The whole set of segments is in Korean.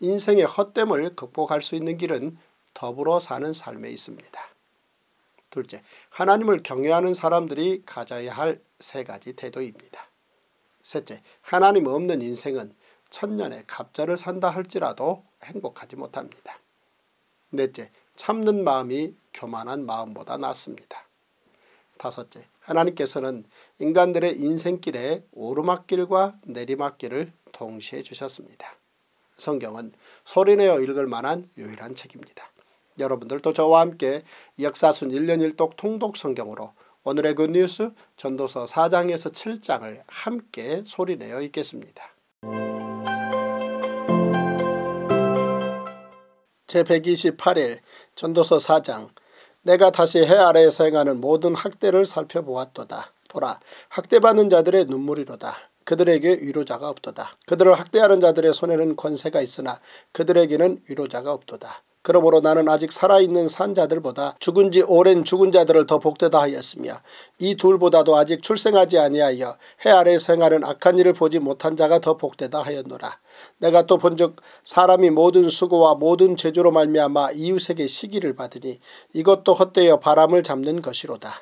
인생의 헛됨을 극복할 수 있는 길은 더불어 사는 삶에 있습니다. 둘째, 하나님을 경외하는 사람들이 가져야 할 세 가지 태도입니다. 셋째, 하나님 없는 인생은 천년의 갑절을 산다 할지라도 행복하지 못합니다. 넷째, 참는 마음이 교만한 마음보다 낫습니다. 다섯째, 하나님께서는 인간들의 인생길에 오르막길과 내리막길을 동시에 주셨습니다. 성경은 소리내어 읽을 만한 유일한 책입니다. 여러분들도 저와 함께 역사순 1년 1독 통독 성경으로 오늘의 굿뉴스 그 전도서 4장에서 7장을 함께 소리내어 읽겠습니다. 제128일 전도서 4장 내가 다시 해 아래에서 행하는 모든 학대를 살펴보았도다. 보라 학대받는 자들의 눈물이로다. 그들에게 위로자가 없도다. 그들을 학대하는 자들의 손에는 권세가 있으나 그들에게는 위로자가 없도다. 그러므로 나는 아직 살아있는 산자들보다 죽은 지 오랜 죽은 자들을 더 복되다 하였으며 이 둘보다도 아직 출생하지 아니하여 해 아래 생활은 악한 일을 보지 못한 자가 더 복되다 하였노라. 내가 또 본즉 사람이 모든 수고와 모든 재주로 말미암아 이웃에게 시기를 받으니 이것도 헛되어 바람을 잡는 것이로다.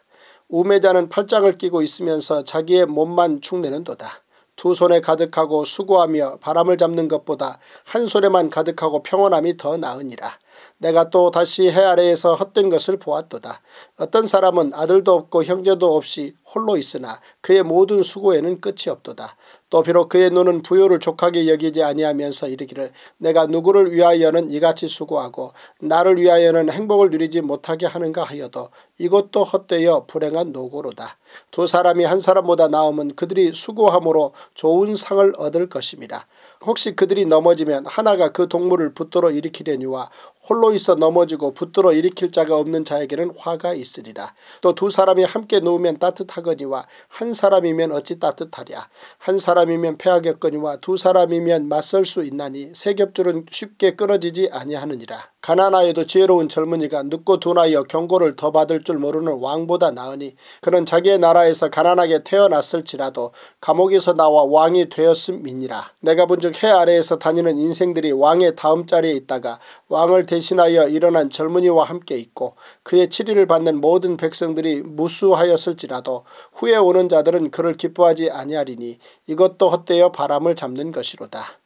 우매자는 팔짱을 끼고 있으면서 자기의 몸만 축내는도다. 두 손에 가득하고 수고하며 바람을 잡는 것보다 한 손에만 가득하고 평온함이 더 나으니라. 내가 또 다시 해 아래에서 헛된 것을 보았도다. 어떤 사람은 아들도 없고 형제도 없이 홀로 있으나 그의 모든 수고에는 끝이 없도다. 또 비록 그의 눈은 부요를 족하게 여기지 아니하면서 이르기를 내가 누구를 위하여는 이같이 수고하고 나를 위하여는 행복을 누리지 못하게 하는가 하여도 이것도 헛되어 불행한 노고로다. 두 사람이 한 사람보다 나음은 그들이 수고함으로 좋은 상을 얻을 것입니다. 혹시 그들이 넘어지면 하나가 그 동물을 붙도록 일으키려니와 홀로 있어 넘어지고 붙들어 일으킬 자가 없는 자에게는 화가 있으리라. 또 두 사람이 함께 누우면 따뜻하거니와 한 사람이면 어찌 따뜻하랴. 한 사람이면 패하겠거니와 두 사람이면 맞설 수 있나니 세 겹줄은 쉽게 끊어지지 아니하느니라. 가난하여도 지혜로운 젊은이가 늦고 둔하여 경고를 더 받을 줄 모르는 왕보다 나으니 그는 자기의 나라에서 가난하게 태어났을지라도 감옥에서 나와 왕이 되었음이니라. 내가 본즉 해 아래에서 다니는 인생들이 왕의 다음 자리에 있다가 왕을 대신하여 일어난 젊은이와 함께 있고 그의 치리를 받는 모든 백성들이 무수하였을지라도 후에 오는 자들은 그를 기뻐하지 아니하리니 이것도 헛되어 바람을 잡는 것이로다.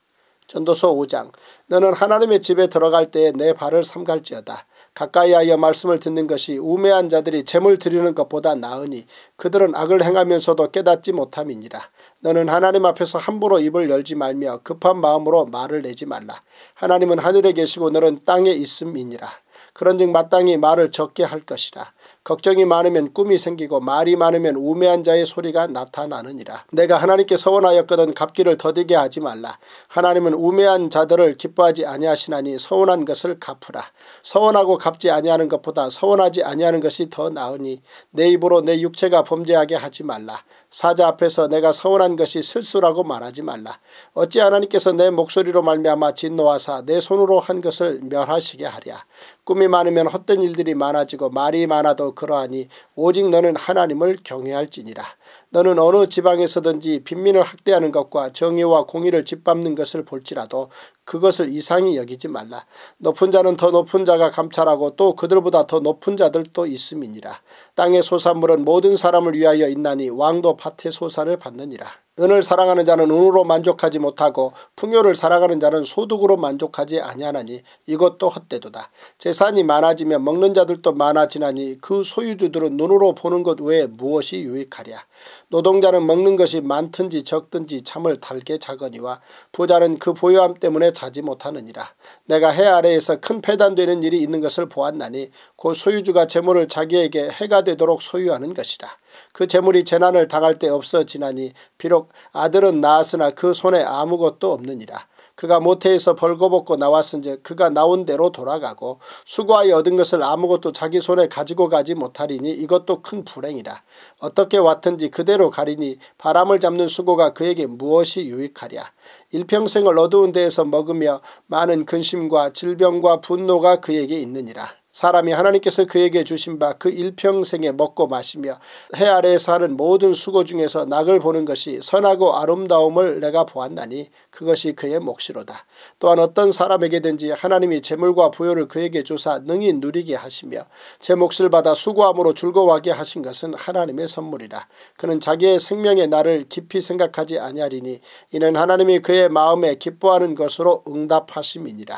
전도서 5장 너는 하나님의 집에 들어갈 때에 내 발을 삼갈지어다. 가까이하여 말씀을 듣는 것이 우매한 자들이 재물 드리는 것보다 나으니 그들은 악을 행하면서도 깨닫지 못함이니라. 너는 하나님 앞에서 함부로 입을 열지 말며 급한 마음으로 말을 내지 말라. 하나님은 하늘에 계시고 너는 땅에 있음이니라. 그런즉 마땅히 말을 적게 할 것이라. 걱정이 많으면 꿈이 생기고 말이 많으면 우매한 자의 소리가 나타나느니라. 내가 하나님께 서원하였거든 갚기를 더디게 하지 말라. 하나님은 우매한 자들을 기뻐하지 아니하시나니 서원한 것을 갚으라. 서원하고 갚지 아니하는 것보다 서원하지 아니하는 것이 더 나으니 내 입으로 내 육체가 범죄하게 하지 말라. 사자 앞에서 내가 서운한 것이 실수라고 말하지 말라. 어찌 하나님께서 내 목소리로 말미암아 진노하사 내 손으로 한 것을 멸하시게 하랴. 꿈이 많으면 헛된 일들이 많아지고 말이 많아도 그러하니 오직 너는 하나님을 경외할지니라. 너는 어느 지방에서든지 빈민을 학대하는 것과 정의와 공의를 짓밟는 것을 볼지라도 그것을 이상히 여기지 말라. 높은 자는 더 높은 자가 감찰하고 또 그들보다 더 높은 자들도 있음이니라. 땅의 소산물은 모든 사람을 위하여 있나니 왕도 밭의 소산을 받느니라. 은을 사랑하는 자는 은으로 만족하지 못하고 풍요를 사랑하는 자는 소득으로 만족하지 아니하나니 이것도 헛되도다. 재산이 많아지면 먹는 자들도 많아지나니 그 소유주들은 눈으로 보는 것 외에 무엇이 유익하랴. 노동자는 먹는 것이 많든지 적든지 참을 달게 자거니와 부자는 그부유함 때문에 자지 못하느니라. 내가 해 아래에서 큰 폐단되는 일이 있는 것을 보았나니 곧그 소유주가 재물을 자기에게 해가 되도록 소유하는 것이라. 그 재물이 재난을 당할 때 없어지나니 비록 아들은 낳았으나 그 손에 아무것도 없느니라. 그가 모태에서 벌거벗고 나왔은즉 그가 나온 대로 돌아가고 수고하여 얻은 것을 아무것도 자기 손에 가지고 가지 못하리니 이것도 큰 불행이라. 어떻게 왔든지 그대로 가리니 바람을 잡는 수고가 그에게 무엇이 유익하랴. 일평생을 어두운 데에서 먹으며 많은 근심과 질병과 분노가 그에게 있느니라. 사람이 하나님께서 그에게 주신 바 그 일평생에 먹고 마시며 해 아래에 사는 모든 수고 중에서 낙을 보는 것이 선하고 아름다움을 내가 보았나니 그것이 그의 몫이로다. 또한 어떤 사람에게든지 하나님이 재물과 부여를 그에게 주사 능히 누리게 하시며 제 몫을 받아 수고함으로 즐거워하게 하신 것은 하나님의 선물이라. 그는 자기의 생명의 날을 깊이 생각하지 아니하리니 이는 하나님이 그의 마음에 기뻐하는 것으로 응답하심이니라.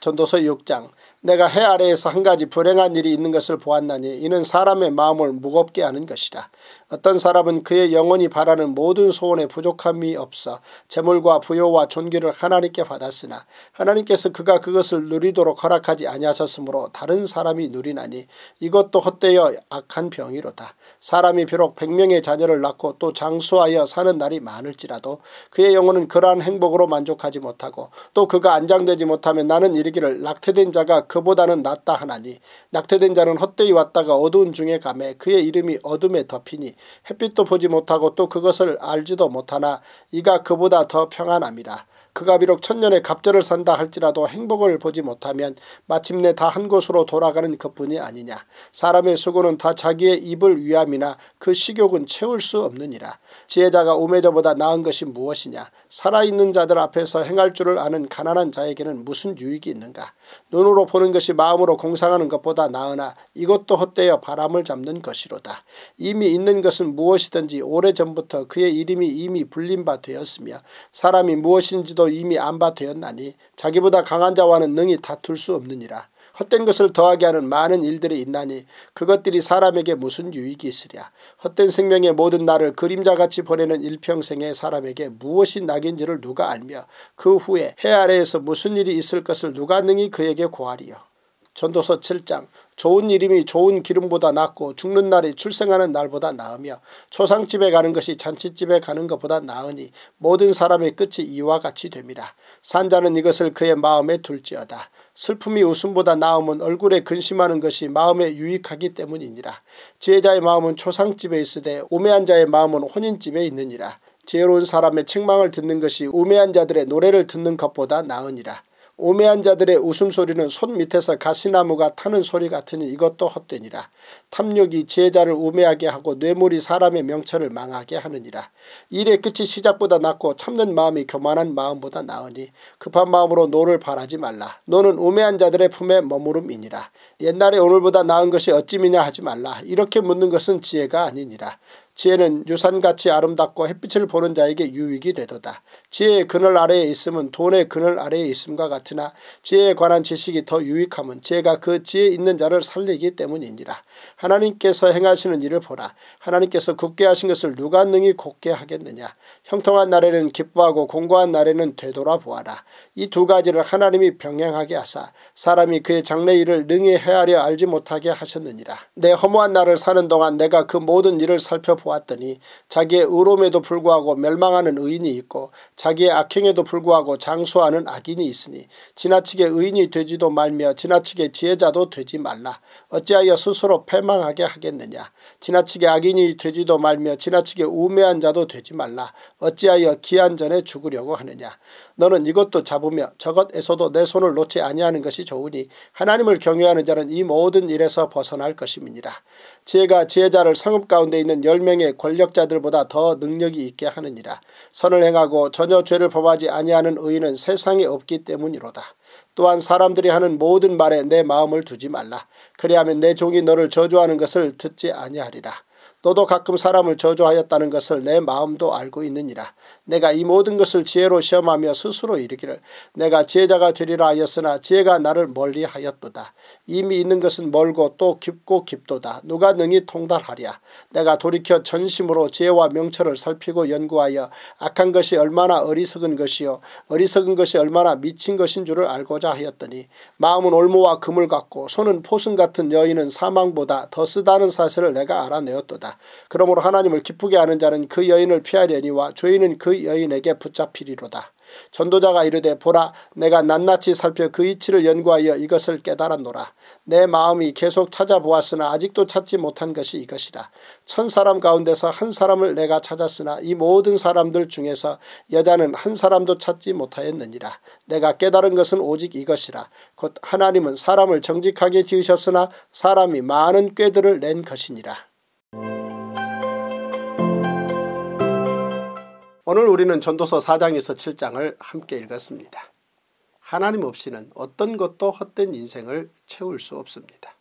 전도서 6장 내가 해 아래에서 한 가지 불행한 일이 있는 것을 보았나니 이는 사람의 마음을 무겁게 하는 것이라. 어떤 사람은 그의 영혼이 바라는 모든 소원에 부족함이 없어 재물과 부여와 존귀를 하나님께 받았으나 하나님께서 그가 그것을 누리도록 허락하지 아니하셨으므로 다른 사람이 누리나니 이것도 헛되어 악한 병이로다. 사람이 비록 백명의 자녀를 낳고 또 장수하여 사는 날이 많을지라도 그의 영혼은 그러한 행복으로 만족하지 못하고 또 그가 안장되지 못하면 나는 이르기를 낙태된 자가 그보다는 낫다 하나니 낙태된 자는 헛되이 왔다가 어두운 중에 감에 그의 이름이 어둠에 덮이니 햇빛도 보지 못하고 또 그것을 알지도 못하나 이가 그보다 더 평안함이라. 그가 비록 천년의 갑절을 산다 할지라도 행복을 보지 못하면 마침내 다 한 곳으로 돌아가는 것뿐이 아니냐. 사람의 수고는 다 자기의 입을 위함이나 그 식욕은 채울 수 없느니라. 지혜자가 우매자보다 나은 것이 무엇이냐. 살아있는 자들 앞에서 행할 줄을 아는 가난한 자에게는 무슨 유익이 있는가. 눈으로 보는 것이 마음으로 공상하는 것보다 나으나 이것도 헛되어 바람을 잡는 것이로다. 이미 있는 것은 무엇이든지 오래전부터 그의 이름이 이미 불린 바 되었으며 사람이 무엇인지도 이미 안바되었나니 자기보다 강한 자와는 능히 다툴 수 없느니라. 헛된 것을 더하게 하는 많은 일들이 있나니 그것들이 사람에게 무슨 유익이 있으랴. 헛된 생명의 모든 날을 그림자같이 보내는 일평생의 사람에게 무엇이 낙인지를 누가 알며 그 후에 해 아래에서 무슨 일이 있을 것을 누가 능히 그에게 고하리요. 전도서 7장 좋은 이름이 좋은 기름보다 낫고 죽는 날이 출생하는 날보다 나으며 초상집에 가는 것이 잔치집에 가는 것보다 나으니 모든 사람의 끝이 이와 같이 됩니다. 산자는 이것을 그의 마음에 둘지어다. 슬픔이 웃음보다 나음은 얼굴에 근심하는 것이 마음에 유익하기 때문이니라. 지혜자의 마음은 초상집에 있으되 우매한 자의 마음은 혼인집에 있느니라. 지혜로운 사람의 책망을 듣는 것이 우매한 자들의 노래를 듣는 것보다 나으니라. 오매한 자들의 웃음소리는 손 밑에서 가시나무가 타는 소리 같으니 이것도 헛되니라. 탐욕이 지혜자를 우매하게 하고 뇌물이 사람의 명철을 망하게 하느니라. 일의 끝이 시작보다 낫고 참는 마음이 교만한 마음보다 나으니 급한 마음으로 노를 바라지 말라. 노는 우매한 자들의 품에 머무름이니라. 옛날에 오늘보다 나은 것이 어찌미냐 하지 말라. 이렇게 묻는 것은 지혜가 아니니라. 지혜는 유산같이 아름답고 햇빛을 보는 자에게 유익이 되도다. 지혜의 그늘 아래에 있음은 돈의 그늘 아래에 있음과 같으나 지혜에 관한 지식이 더 유익함은 지혜가 그 지혜 있는 자를 살리기 때문이니라. 하나님께서 행하시는 일을 보라. 하나님께서 굳게 하신 것을 누가 능히 곱게 하겠느냐. 형통한 날에는 기뻐하고 공고한 날에는 되돌아보아라. 이 두 가지를 하나님이 병행하게 하사 사람이 그의 장래 일을 능히 헤아려 알지 못하게 하셨느니라. 내 허무한 날을 사는 동안 내가 그 모든 일을 살펴보았더니 자기의 의로움에도 불구하고 멸망하는 의인이 있고 자기의 악행에도 불구하고 장수하는 악인이 있으니 지나치게 의인이 되지도 말며 지나치게 지혜자도 되지 말라. 어찌하여 스스로 패망하게 하겠느냐. 지나치게 악인이 되지도 말며 지나치게 우매한 자도 되지 말라. 어찌하여 기한 전에 죽으려고 하느냐. 너는 이것도 잡으며 저것에서도 내 손을 놓지 아니하는 것이 좋으니 하나님을 경외하는 자는 이 모든 일에서 벗어날 것임이니라. 지혜가 지혜자를 성읍 가운데 있는 열명의 권력자들보다 더 능력이 있게 하느니라. 선을 행하고 전혀 죄를 범하지 아니하는 의인은 세상에 없기 때문이로다. 또한 사람들이 하는 모든 말에 내 마음을 두지 말라. 그리하면 내 종이 너를 저주하는 것을 듣지 아니하리라. 너도 가끔 사람을 저주하였다는 것을 내 마음도 알고 있느니라. 내가 이 모든 것을 지혜로 시험하며 스스로 이르기를 내가 지혜자가 되리라 하였으나 지혜가 나를 멀리하였도다. 이미 있는 것은 멀고 또 깊고 깊도다. 누가 능히 통달하랴. 내가 돌이켜 전심으로 지혜와 명철을 살피고 연구하여 악한 것이 얼마나 어리석은 것이요 어리석은 것이 얼마나 미친 것인 줄을 알고자 하였더니 마음은 올무와 금을 같고 손은 포승 같은 여인은 사망보다 더 쓰다는 사실을 내가 알아내었도다. 그러므로 하나님을 기쁘게 하는 자는 그 여인을 피하려니와 죄인은 그 여인에게 붙잡히리로다. 전도자가 이르되 보라 내가 낱낱이 살펴 그 이치를 연구하여 이것을 깨달았노라. 내 마음이 계속 찾아보았으나 아직도 찾지 못한 것이 이것이라. 천 사람 가운데서 한 사람을 내가 찾았으나 이 모든 사람들 중에서 여자는 한 사람도 찾지 못하였느니라. 내가 깨달은 것은 오직 이것이라. 곧 하나님은 사람을 정직하게 지으셨으나 사람이 많은 꾀들을 낸 것이니라. 오늘 우리는 전도서 4장에서 7장을 함께 읽었습니다. 하나님 없이는 어떤 것도 헛된 인생을 채울 수 없습니다.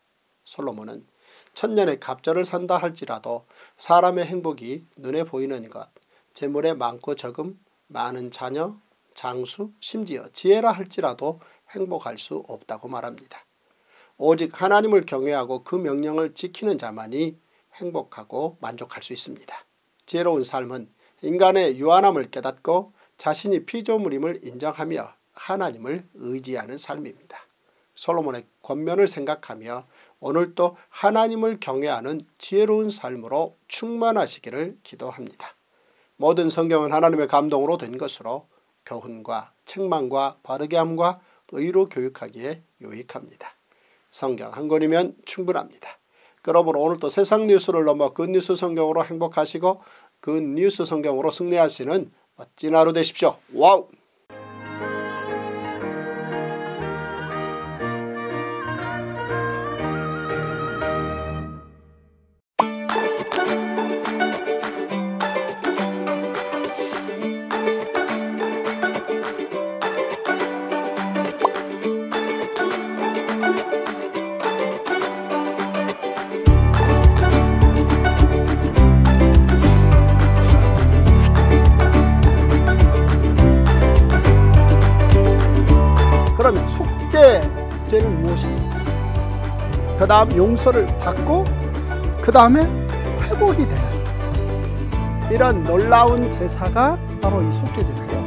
솔로몬은 천년의 갑절을 산다 할지라도 사람의 행복이 눈에 보이는 것, 재물의 많고 적음, 많은 자녀, 장수, 심지어 지혜라 할지라도 행복할 수 없다고 말합니다. 오직 하나님을 경외하고 그 명령을 지키는 자만이 행복하고 만족할 수 있습니다. 지혜로운 삶은 인간의 유한함을 깨닫고 자신이 피조물임을 인정하며 하나님을 의지하는 삶입니다. 솔로몬의 권면을 생각하며 오늘도 하나님을 경외하는 지혜로운 삶으로 충만하시기를 기도합니다. 모든 성경은 하나님의 감동으로 된 것으로 교훈과 책망과 바르게함과 의로 교육하기에 유익합니다. 성경 한 권이면 충분합니다. 그러므로 오늘도 세상 뉴스를 넘어 굿뉴스 성경으로 행복하시고 그 뉴스 성경으로 승리하시는 멋진 하루 되십시오. 와우! 그 다음 용서를 받고 그 다음에 회복이 되는 이런 놀라운 제사가 바로 이속죄제입예요